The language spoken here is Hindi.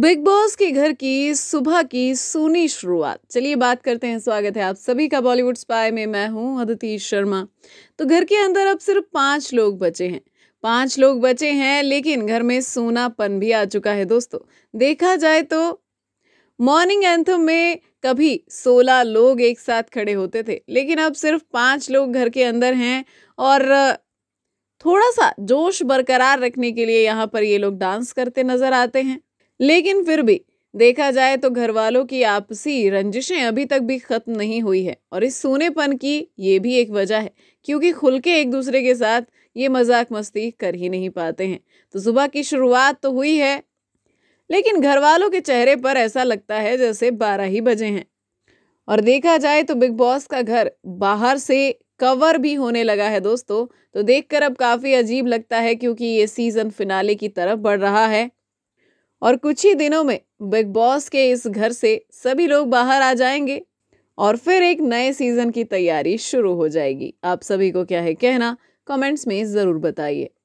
बिग बॉस के घर की सुबह की सोनी शुरुआत चलिए बात करते हैं स्वागत है आप सभी का बॉलीवुड स्पाई में मैं हूं अदिति शर्मा तो घर के अंदर अब सिर्फ पांच लोग बचे हैं पांच लोग बचे हैं लेकिन घर में सोनापन भी आ चुका है दोस्तों देखा जाए तो मॉर्निंग एंथम में कभी सोलह लोग एक साथ खड़े होते थे लेकिन अब सिर्फ पांच लोग घर के अंदर हैं और थोड़ा सा जोश बरकरार रखने के लिए यहाँ पर ये लोग डांस करते नज़र आते हैं लेकिन फिर भी देखा जाए तो घर वालों की आपसी रंजिशें अभी तक भी ख़त्म नहीं हुई है और इस सोनेपन की ये भी एक वजह है क्योंकि खुल के एक दूसरे के साथ ये मजाक मस्ती कर ही नहीं पाते हैं तो सुबह की शुरुआत तो हुई है लेकिन घर वालों के चेहरे पर ऐसा लगता है जैसे बारह ही बजे हैं और देखा जाए तो बिग बॉस का घर बाहर से कवर भी होने लगा है दोस्तों तो देखकर अब काफ़ी अजीब लगता है क्योंकि ये सीज़न फिनाले की तरफ बढ़ रहा है और कुछ ही दिनों में बिग बॉस के इस घर से सभी लोग बाहर आ जाएंगे और फिर एक नए सीजन की तैयारी शुरू हो जाएगी आप सभी को क्या है कहना कमेंट्स में ज़रूर बताइए